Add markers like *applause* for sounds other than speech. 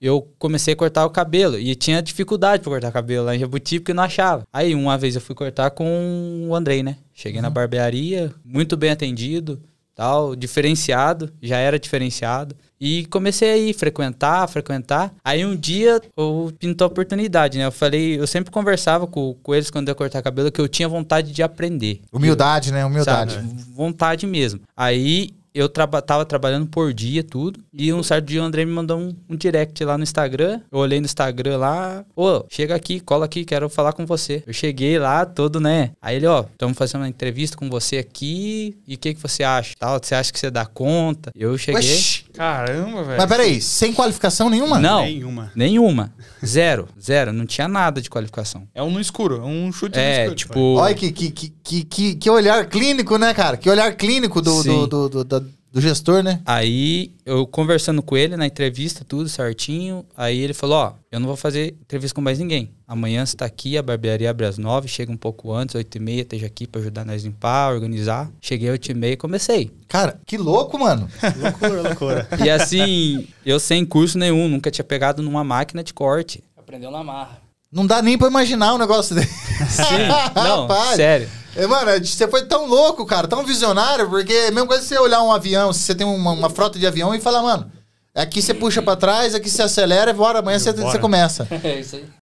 eu comecei a cortar o cabelo e tinha dificuldade para cortar cabelo lá em Jabuti porque não achava. Aí uma vez eu fui cortar com o Andrei, né? Cheguei uhum. na barbearia, muito bem atendido, tal, diferenciado, já era diferenciado. E comecei a ir frequentar, frequentar. Aí um dia eu pintou a oportunidade, né? Eu falei, eu sempre conversava com, com eles quando eu ia cortar cabelo que eu tinha vontade de aprender. Humildade, eu, né? Humildade. Sabe? Vontade mesmo. Aí eu traba tava trabalhando por dia, tudo. E um uhum. certo dia o André me mandou um, um direct lá no Instagram. Eu olhei no Instagram lá. Ô, chega aqui, cola aqui, quero falar com você. Eu cheguei lá todo, né? Aí ele, ó, estamos fazendo uma entrevista com você aqui. E o que, que você acha? Tal, você acha que você dá conta? Eu cheguei. Oxi. Caramba, velho. Mas peraí, sem qualificação nenhuma? Não. Nenhuma. Nenhuma. Zero. Zero. Não tinha nada de qualificação. É um no escuro, é um chute é, no escuro. Tipo... Olha que, que, que, que, que olhar clínico, né, cara? Que olhar clínico do, do, do, do, do gestor, né? Aí eu conversando com ele na entrevista, tudo certinho. Aí ele falou: Ó, eu não vou fazer entrevista com mais ninguém. Amanhã você tá aqui, a barbearia abre às nove, chega um pouco antes, oito e meia, esteja aqui para ajudar nós a limpar, organizar. Cheguei oito e meia e comecei. Cara, que louco, mano. *laughs* loucura, loucura. *laughs* E assim, eu sem curso nenhum, nunca tinha pegado numa máquina de corte. Aprendeu na marra. Não dá nem para imaginar o um negócio dele. Sim, *laughs* não, sério. É, mano, é, você foi tão louco, cara, tão visionário, porque é a mesma coisa que você olhar um avião, se você tem uma, uma frota de avião e falar, mano, é aqui você puxa para trás, aqui você acelera, e bora, amanhã você, você, começa. *laughs* É isso aí.